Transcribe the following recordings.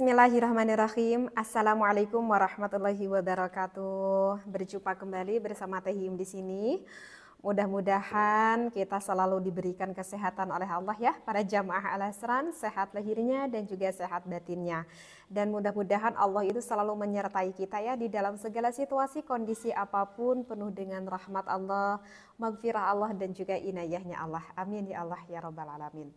Bismillahirrahmanirrahim. Assalamualaikum warahmatullahi wabarakatuh. Berjumpa kembali bersama Tehim di sini. Mudah-mudahan kita selalu diberikan kesehatan oleh Allah ya para jamaah al-asran, sehat lahirnya dan juga sehat batinnya. Dan mudah-mudahan Allah itu selalu menyertai kita ya di dalam segala situasi, kondisi apapun penuh dengan rahmat Allah, magfirah Allah dan juga inayahnya Allah. Amin ya Allah ya Rabbal Alamin.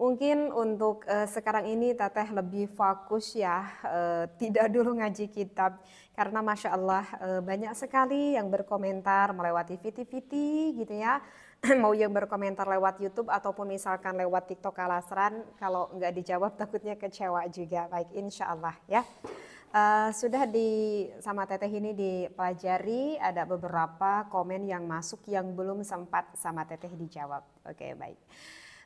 Mungkin untuk uh, sekarang ini Teteh lebih fokus ya, uh, tidak dulu ngaji kitab karena masya Allah uh, banyak sekali yang berkomentar melewati fiti gitu ya mau yang berkomentar lewat YouTube ataupun misalkan lewat TikTok alasran. kalau nggak dijawab takutnya kecewa juga. Baik, insya Allah ya. Uh, sudah di sama teteh ini dipelajari ada beberapa komen yang masuk yang belum sempat sama teteh dijawab. Oke, okay, baik.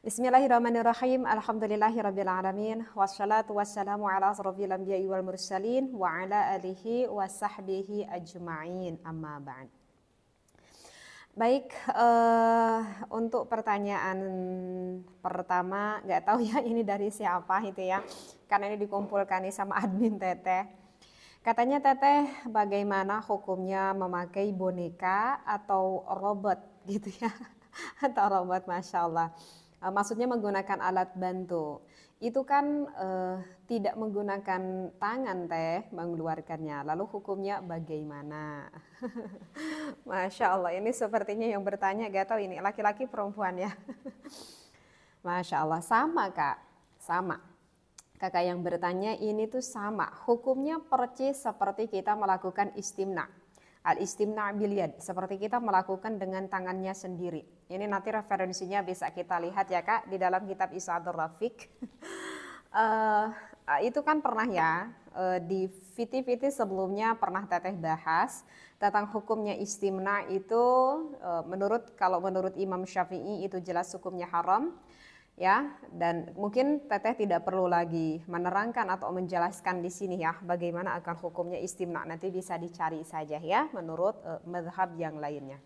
Bismillahirrahmanirrahim. alamin. Wassalatu wassalamu ala asrofil anbiya'i wal mursalin wa ala alihi wa sahbihi ajma'in amma ba'd. Baik, uh, untuk pertanyaan pertama, nggak tahu ya ini dari siapa itu ya, karena ini dikumpulkan nih sama admin teteh. Katanya teteh, bagaimana hukumnya memakai boneka atau robot gitu ya, atau robot, masya Allah. Eh, maksudnya menggunakan alat bantu. Itu kan uh, tidak menggunakan tangan teh mengeluarkannya. Lalu hukumnya bagaimana? Masya Allah, ini sepertinya yang bertanya gak tahu ini laki-laki perempuan ya. Masya Allah, sama kak, sama. Kakak yang bertanya ini tuh sama, hukumnya percis seperti kita melakukan istimna. Al-istimna biliad seperti kita melakukan dengan tangannya sendiri ini nanti referensinya bisa kita lihat ya Kak di dalam kitab Isadur Rafiq. uh, itu kan pernah ya uh, di fiti-fiti sebelumnya pernah teteh bahas tentang hukumnya istimna itu uh, menurut kalau menurut Imam Syafi'i itu jelas hukumnya haram ya dan mungkin teteh tidak perlu lagi menerangkan atau menjelaskan di sini ya bagaimana akan hukumnya istimna nanti bisa dicari saja ya menurut uh, madhab yang lainnya.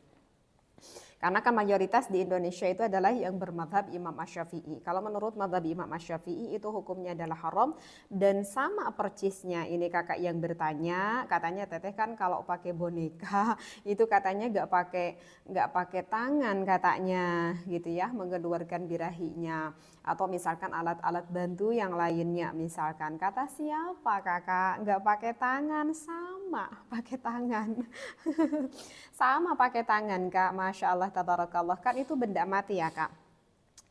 Karena kan mayoritas di Indonesia itu adalah yang bermadhab Imam Asyafi'i. Kalau menurut madhab Imam Asyafi'i itu hukumnya adalah haram dan sama percisnya ini kakak yang bertanya katanya teteh kan kalau pakai boneka itu katanya gak pakai nggak pakai tangan katanya gitu ya mengeluarkan birahinya atau misalkan alat-alat bantu yang lainnya misalkan kata siapa kakak Gak pakai tangan sama pakai tangan sama pakai tangan kak masya Allah Allah tabarakallah kan itu benda mati ya kak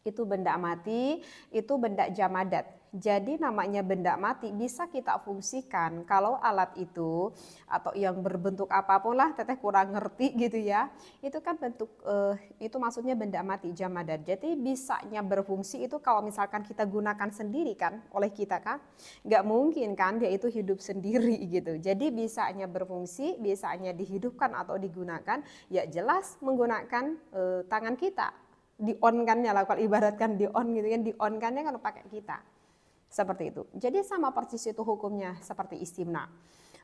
itu benda mati itu benda jamadat jadi namanya benda mati bisa kita fungsikan kalau alat itu atau yang berbentuk apapun lah teteh kurang ngerti gitu ya. Itu kan bentuk eh, itu maksudnya benda mati jamadat. Jadi bisanya berfungsi itu kalau misalkan kita gunakan sendiri kan oleh kita kan. Nggak mungkin kan dia itu hidup sendiri gitu. Jadi bisanya berfungsi, bisanya dihidupkan atau digunakan ya jelas menggunakan eh, tangan kita di on kan, ya, gitu kan, kan ya kalau ibaratkan di on gitu kan di on kan kalau pakai kita seperti itu. Jadi sama persis itu hukumnya seperti istimna.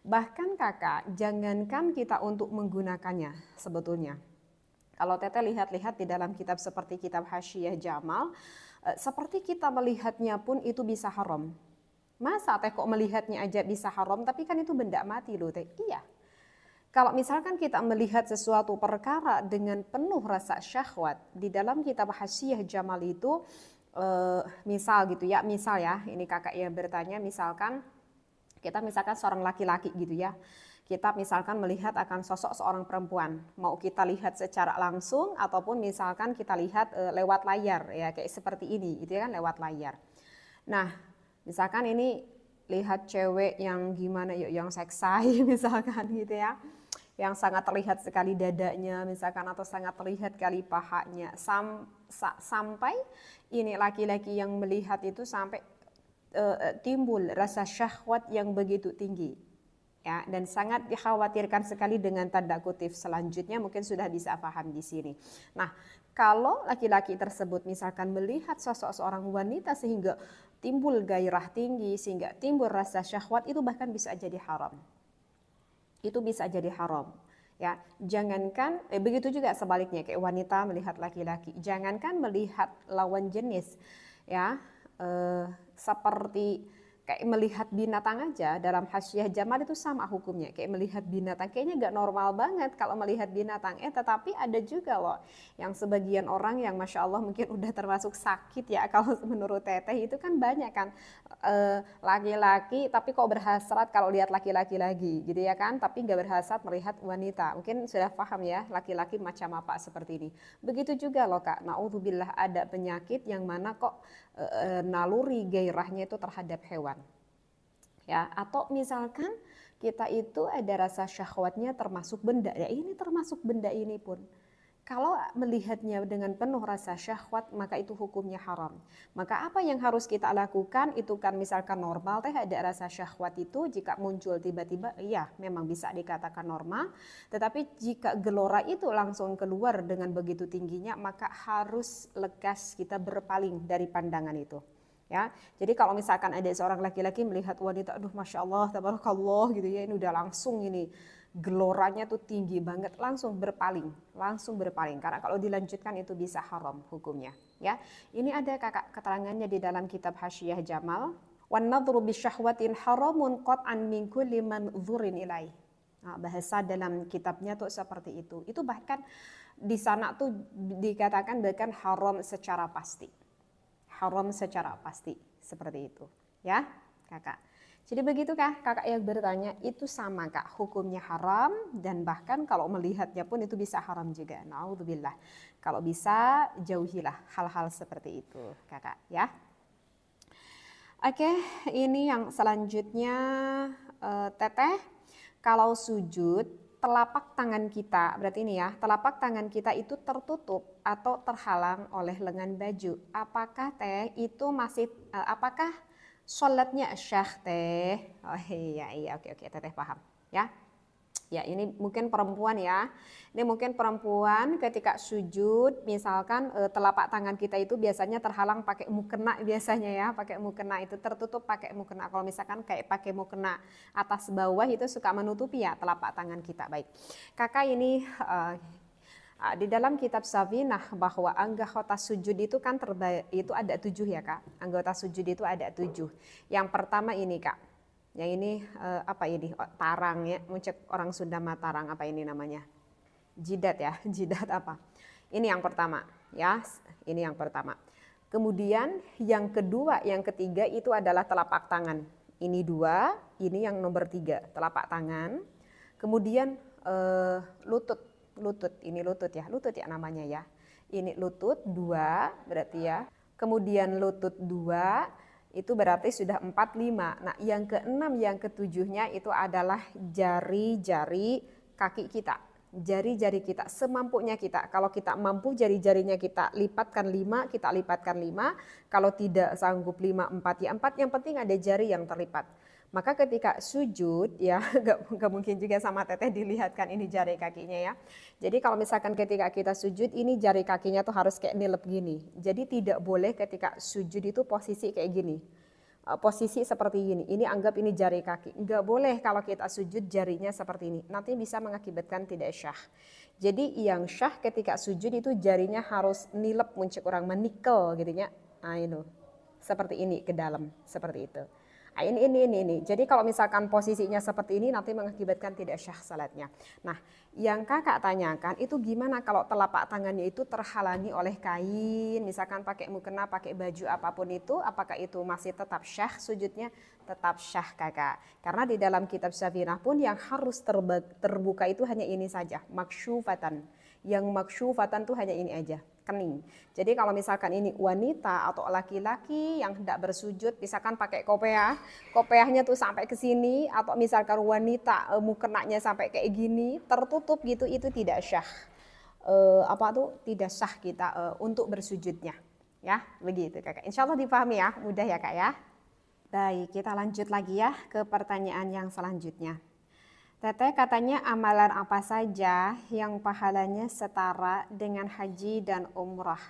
Bahkan kakak, jangankan kita untuk menggunakannya sebetulnya. Kalau teteh lihat-lihat di dalam kitab seperti kitab Hasyiah Jamal, eh, seperti kita melihatnya pun itu bisa haram. Masa teh kok melihatnya aja bisa haram, tapi kan itu benda mati loh teh. Iya. Kalau misalkan kita melihat sesuatu perkara dengan penuh rasa syahwat, di dalam kitab Hasyiah Jamal itu uh, misal gitu ya, misal ya, ini kakak yang bertanya misalkan kita misalkan seorang laki-laki gitu ya. Kita misalkan melihat akan sosok seorang perempuan, mau kita lihat secara langsung ataupun misalkan kita lihat uh, lewat layar ya kayak seperti ini gitu ya kan lewat layar. Nah, misalkan ini lihat cewek yang gimana yuk yang seksai misalkan gitu ya yang sangat terlihat sekali dadanya misalkan atau sangat terlihat kali pahanya sam sampai ini laki-laki yang melihat itu sampai eh, eh, timbul rasa syahwat yang begitu tinggi ya dan sangat dikhawatirkan sekali dengan tanda kutip selanjutnya mungkin sudah bisa paham di sini. Nah, kalau laki-laki tersebut misalkan melihat sosok seorang wanita sehingga timbul gairah tinggi sehingga timbul rasa syahwat itu bahkan bisa jadi haram. Itu bisa jadi haram ya jangankan eh, begitu juga sebaliknya kayak wanita melihat laki-laki jangankan melihat lawan jenis ya eh, seperti kayak melihat binatang aja dalam hasyiah jamal itu sama hukumnya kayak melihat binatang kayaknya gak normal banget kalau melihat binatang eh tetapi ada juga loh yang sebagian orang yang masya Allah mungkin udah termasuk sakit ya kalau menurut teteh itu kan banyak kan eh, laki-laki e, tapi kok berhasrat kalau lihat laki-laki lagi gitu ya kan tapi gak berhasrat melihat wanita mungkin sudah paham ya laki-laki macam apa seperti ini begitu juga loh kak naudzubillah ada penyakit yang mana kok e, e, naluri gairahnya itu terhadap hewan ya atau misalkan kita itu ada rasa syahwatnya termasuk benda ya ini termasuk benda ini pun kalau melihatnya dengan penuh rasa syahwat maka itu hukumnya haram. Maka apa yang harus kita lakukan itu kan misalkan normal teh ada rasa syahwat itu jika muncul tiba-tiba ya memang bisa dikatakan normal, tetapi jika gelora itu langsung keluar dengan begitu tingginya maka harus lekas kita berpaling dari pandangan itu ya. Jadi kalau misalkan ada seorang laki-laki melihat wanita, aduh masya Allah, tabarakallah gitu ya, ini udah langsung ini geloranya tuh tinggi banget, langsung berpaling, langsung berpaling. Karena kalau dilanjutkan itu bisa haram hukumnya. Ya, ini ada kakak keterangannya di dalam kitab Hasyiah Jamal. Wan nadru bisyahwatin haramun qat'an min kulli man dhurin ilaih. Nah, bahasa dalam kitabnya tuh seperti itu. Itu bahkan di sana tuh dikatakan bahkan haram secara pasti haram secara pasti seperti itu ya kakak jadi begitu kah kakak yang bertanya itu sama kak hukumnya haram dan bahkan kalau melihatnya pun itu bisa haram juga naudzubillah kalau bisa jauhilah hal-hal seperti itu kakak ya Oke, ini yang selanjutnya eh, teteh. Kalau sujud telapak tangan kita, berarti ini ya, telapak tangan kita itu tertutup atau terhalang oleh lengan baju. Apakah teh itu masih, eh, apakah sholatnya syah teh? Oh iya, iya, oke, oke, teteh paham ya. Ya, ini mungkin perempuan ya. Ini mungkin perempuan ketika sujud, misalkan e, telapak tangan kita itu biasanya terhalang pakai mukena biasanya ya, pakai mukena itu tertutup pakai mukena. Kalau misalkan kayak pakai mukena atas bawah itu suka menutupi ya telapak tangan kita. Baik. Kakak ini e, di dalam kitab Savinah bahwa anggota sujud itu kan terbaik itu ada tujuh ya kak anggota sujud itu ada tujuh yang pertama ini kak yang ini eh, apa ini? Oh, tarang ya, muncak orang Sunda matarang apa ini namanya? Jidat ya, jidat apa? Ini yang pertama ya, ini yang pertama. Kemudian yang kedua, yang ketiga itu adalah telapak tangan. Ini dua, ini yang nomor tiga, telapak tangan. Kemudian eh, lutut, lutut, ini lutut ya, lutut ya namanya ya. Ini lutut dua berarti ya. Kemudian lutut dua, itu berarti sudah 45. lima. Nah, yang keenam, yang ketujuhnya itu adalah jari-jari kaki kita. Jari-jari kita, semampunya kita. Kalau kita mampu jari-jarinya kita lipatkan 5, kita lipatkan 5. Kalau tidak sanggup 5, 4 ya 4. Yang penting ada jari yang terlipat. Maka ketika sujud ya nggak mungkin juga sama teteh dilihatkan ini jari kakinya ya. Jadi kalau misalkan ketika kita sujud ini jari kakinya tuh harus kayak nilep gini. Jadi tidak boleh ketika sujud itu posisi kayak gini. Eh, posisi seperti ini. Ini anggap ini jari kaki. Nggak boleh kalau kita sujud jarinya seperti ini. Nanti bisa mengakibatkan tidak syah. Jadi yang syah ketika sujud itu jarinya harus nilep muncik orang menikel gitu ya. Nah, itu. Seperti ini ke dalam, seperti itu. Ah, ini ini ini ini. Jadi kalau misalkan posisinya seperti ini nanti mengakibatkan tidak syah salatnya. Nah, yang kakak tanyakan itu gimana kalau telapak tangannya itu terhalangi oleh kain, misalkan pakai mukena, pakai baju apapun itu, apakah itu masih tetap syah sujudnya? Tetap syah kakak. Karena di dalam kitab syafinah pun yang harus terbuka itu hanya ini saja, maksyufatan. Yang maksyufatan tuh hanya ini aja kening. Jadi kalau misalkan ini wanita atau laki-laki yang hendak bersujud, misalkan pakai kopeah, kopeahnya tuh sampai ke sini, atau misalkan wanita eh, mukenanya sampai kayak gini, tertutup gitu, itu tidak sah. E, eh, apa tuh tidak sah kita e, untuk bersujudnya, ya begitu kakak. Insya Allah dipahami ya, mudah ya kak ya. Baik, kita lanjut lagi ya ke pertanyaan yang selanjutnya. Teteh katanya amalan apa saja yang pahalanya setara dengan haji dan umrah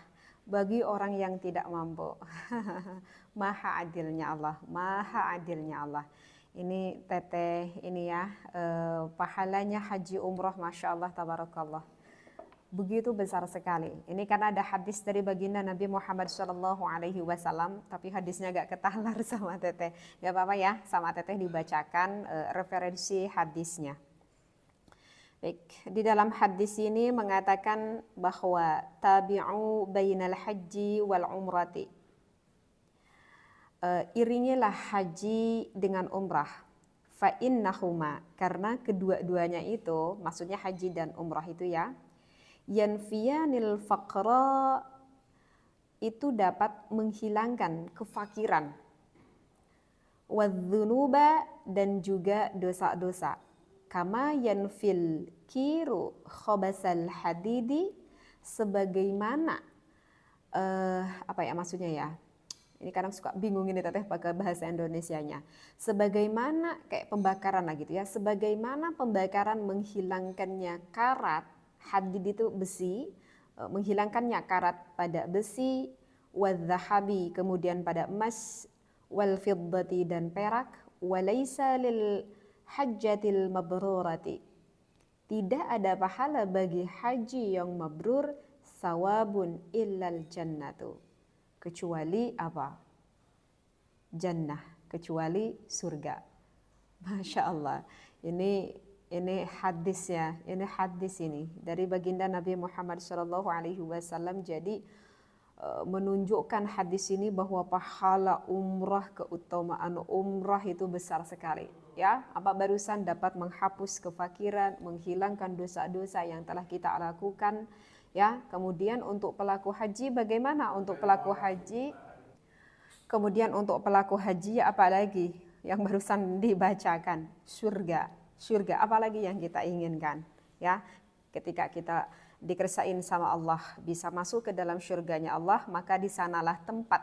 bagi orang yang tidak mampu. maha adilnya Allah, maha adilnya Allah. Ini teteh ini ya eh, pahalanya haji umrah masya Allah tabarakallah begitu besar sekali. Ini karena ada hadis dari baginda Nabi Muhammad Shallallahu Alaihi Wasallam, tapi hadisnya agak ketalar sama teteh. Gak apa-apa ya, sama teteh dibacakan e, referensi hadisnya. Baik, di dalam hadis ini mengatakan bahwa tabi'u bainal haji wal umrati. E, iringilah haji dengan umrah. Fa'innahuma, karena kedua-duanya itu, maksudnya haji dan umrah itu ya, yanfiyanil faqra itu dapat menghilangkan kefakiran wadzunuba dan juga dosa-dosa kama yanfil kiru khobasal hadidi sebagaimana eh, apa ya maksudnya ya ini kadang suka bingung ini teteh pakai bahasa Indonesianya. Sebagaimana kayak pembakaran lah gitu ya, sebagaimana pembakaran menghilangkannya karat, Hadid itu besi, e, menghilangkannya karat pada besi, wadzahabi kemudian pada emas, wal fiddati dan perak, walaysa lil hajjatil mabrurati. Tidak ada pahala bagi haji yang mabrur sawabun illal jannatu. Kecuali apa? Jannah, kecuali surga. Masya Allah. Ini ini hadis ya, ini hadis ini dari baginda Nabi Muhammad Shallallahu Alaihi Wasallam. Jadi e, menunjukkan hadis ini bahwa pahala umrah keutamaan umrah itu besar sekali ya apa barusan dapat menghapus kefakiran menghilangkan dosa-dosa yang telah kita lakukan ya kemudian untuk pelaku haji bagaimana untuk pelaku haji kemudian untuk pelaku haji apa lagi yang barusan dibacakan surga surga, apalagi yang kita inginkan, ya. Ketika kita dikersain sama Allah, bisa masuk ke dalam surganya Allah, maka di sanalah tempat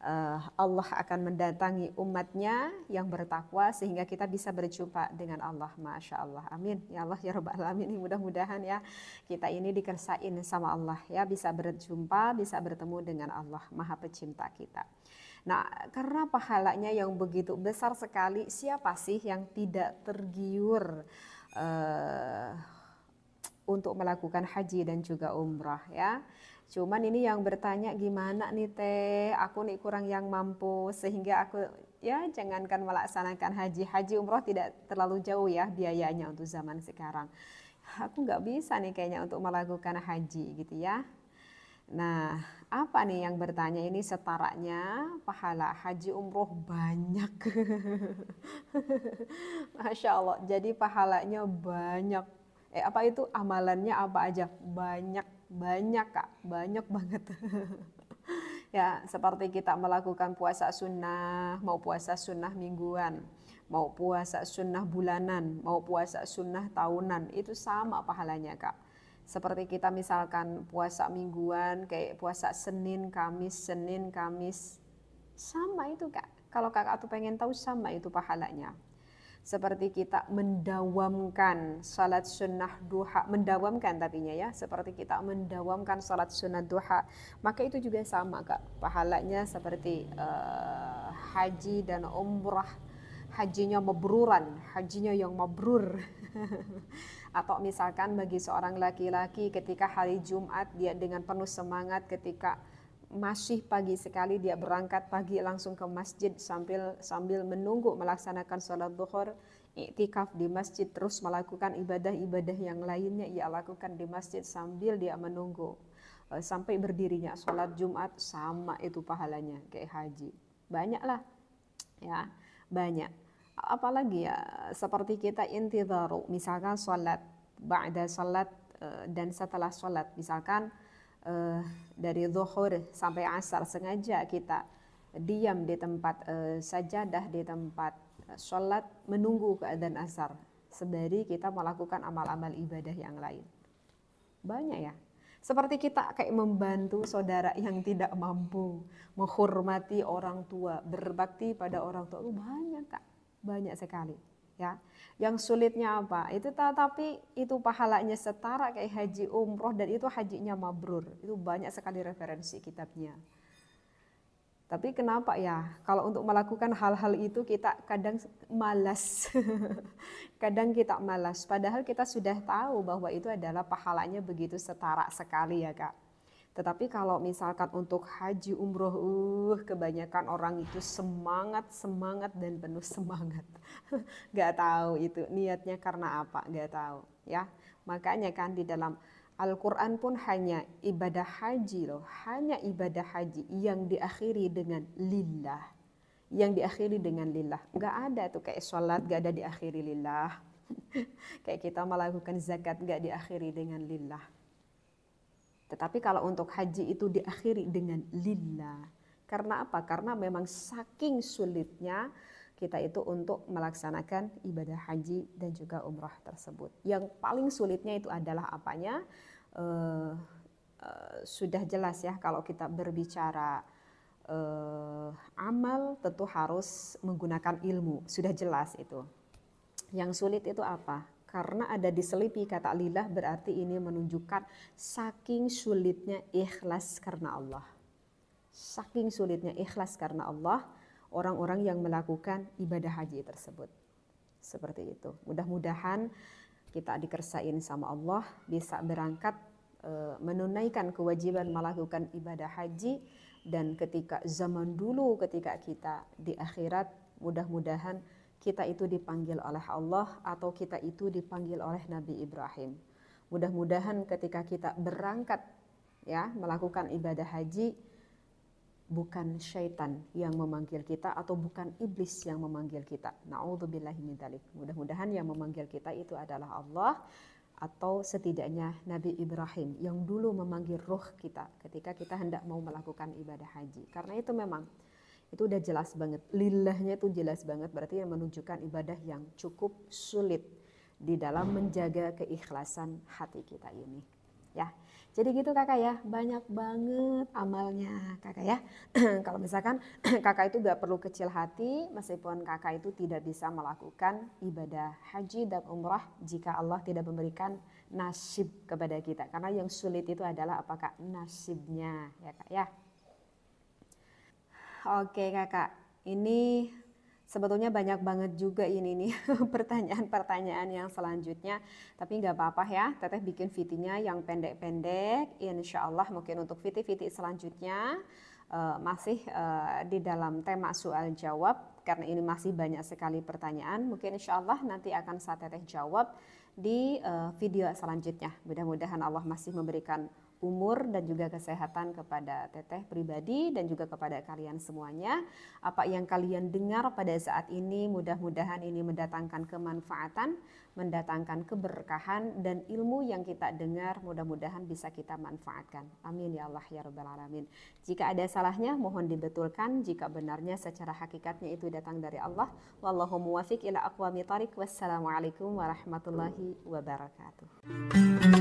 eh, Allah akan mendatangi umatnya yang bertakwa sehingga kita bisa berjumpa dengan Allah. Masya Allah. Amin. Ya Allah, ya Rabbal Alamin. Mudah-mudahan ya kita ini dikersain sama Allah ya bisa berjumpa, bisa bertemu dengan Allah Maha Pecinta kita. Nah, karena pahalanya yang begitu besar sekali, siapa sih yang tidak tergiur uh, untuk melakukan haji dan juga umrah ya? Cuman ini yang bertanya gimana nih teh, aku nih kurang yang mampu sehingga aku ya jangankan melaksanakan haji, haji umroh tidak terlalu jauh ya biayanya untuk zaman sekarang. Aku nggak bisa nih kayaknya untuk melakukan haji gitu ya. Nah, apa nih yang bertanya ini setaranya pahala haji umroh banyak. Masya Allah, jadi pahalanya banyak. Eh apa itu amalannya apa aja? Banyak, banyak kak, banyak banget. ya, seperti kita melakukan puasa sunnah, mau puasa sunnah mingguan, mau puasa sunnah bulanan, mau puasa sunnah tahunan, itu sama pahalanya kak seperti kita misalkan puasa mingguan kayak puasa Senin Kamis Senin Kamis sama itu kak kalau kakak tuh pengen tahu sama itu pahalanya seperti kita mendawamkan salat sunnah duha mendawamkan tadinya ya seperti kita mendawamkan salat sunnah duha maka itu juga sama kak pahalanya seperti uh, haji dan umrah hajinya mabruran hajinya yang mabrur atau misalkan bagi seorang laki-laki ketika hari Jumat dia dengan penuh semangat ketika masih pagi sekali dia berangkat pagi langsung ke masjid sambil sambil menunggu melaksanakan sholat duhur iktikaf di masjid terus melakukan ibadah-ibadah yang lainnya ia lakukan di masjid sambil dia menunggu eh, sampai berdirinya sholat Jumat sama itu pahalanya kayak haji banyaklah ya banyak apalagi ya seperti kita intidaru misalkan sholat, ba'da sholat eh, dan setelah sholat, misalkan eh, dari zuhur sampai asar sengaja kita diam di tempat eh, sajadah di tempat sholat menunggu keadaan asar sembari kita melakukan amal-amal ibadah yang lain banyak ya seperti kita kayak membantu saudara yang tidak mampu menghormati orang tua berbakti pada orang tua banyak kak banyak sekali ya. Yang sulitnya apa? Itu tapi itu pahalanya setara kayak haji umroh dan itu hajinya mabrur. Itu banyak sekali referensi kitabnya. Tapi kenapa ya? Kalau untuk melakukan hal-hal itu kita kadang malas. kadang kita malas padahal kita sudah tahu bahwa itu adalah pahalanya begitu setara sekali ya, Kak. Tetapi kalau misalkan untuk haji umroh, uh, kebanyakan orang itu semangat, semangat dan penuh semangat. Gak tahu itu niatnya karena apa, gak tahu ya. Makanya kan di dalam Al-Quran pun hanya ibadah haji loh, hanya ibadah haji yang diakhiri dengan lillah. Yang diakhiri dengan lillah. Gak ada tuh kayak sholat gak ada diakhiri lillah. kayak kita melakukan zakat gak diakhiri dengan lillah tetapi kalau untuk haji itu diakhiri dengan lillah. Karena apa? Karena memang saking sulitnya kita itu untuk melaksanakan ibadah haji dan juga umrah tersebut. Yang paling sulitnya itu adalah apanya? Uh, uh, sudah jelas ya kalau kita berbicara uh, amal tentu harus menggunakan ilmu. Sudah jelas itu. Yang sulit itu apa? karena ada diselipi kata lillah berarti ini menunjukkan saking sulitnya ikhlas karena Allah. Saking sulitnya ikhlas karena Allah orang-orang yang melakukan ibadah haji tersebut. Seperti itu. Mudah-mudahan kita dikersain sama Allah bisa berangkat e, menunaikan kewajiban melakukan ibadah haji dan ketika zaman dulu ketika kita di akhirat mudah-mudahan kita itu dipanggil oleh Allah atau kita itu dipanggil oleh Nabi Ibrahim. Mudah-mudahan ketika kita berangkat ya melakukan ibadah haji bukan syaitan yang memanggil kita atau bukan iblis yang memanggil kita. Nauzubillahi min Mudah-mudahan yang memanggil kita itu adalah Allah atau setidaknya Nabi Ibrahim yang dulu memanggil ruh kita ketika kita hendak mau melakukan ibadah haji. Karena itu memang itu udah jelas banget. Lillahnya itu jelas banget berarti yang menunjukkan ibadah yang cukup sulit di dalam menjaga keikhlasan hati kita ini. Ya. Jadi gitu kakak ya, banyak banget amalnya kakak ya. Kalau misalkan kakak itu gak perlu kecil hati, meskipun kakak itu tidak bisa melakukan ibadah haji dan umrah jika Allah tidak memberikan nasib kepada kita. Karena yang sulit itu adalah apakah nasibnya ya kak ya. Oke kakak, ini sebetulnya banyak banget juga ini nih pertanyaan-pertanyaan yang selanjutnya. Tapi nggak apa-apa ya, teteh bikin fitinya yang pendek-pendek. Insya Allah mungkin untuk fiti-fiti selanjutnya uh, masih uh, di dalam tema soal jawab karena ini masih banyak sekali pertanyaan. Mungkin insya Allah nanti akan saya teteh jawab di uh, video selanjutnya. Mudah-mudahan Allah masih memberikan umur dan juga kesehatan kepada teteh pribadi dan juga kepada kalian semuanya. Apa yang kalian dengar pada saat ini mudah-mudahan ini mendatangkan kemanfaatan, mendatangkan keberkahan dan ilmu yang kita dengar mudah-mudahan bisa kita manfaatkan. Amin ya Allah ya rabbal alamin. Jika ada salahnya mohon dibetulkan, jika benarnya secara hakikatnya itu datang dari Allah. Wallahu muwafiq ila aqwamit tariq. Wassalamualaikum warahmatullahi wabarakatuh.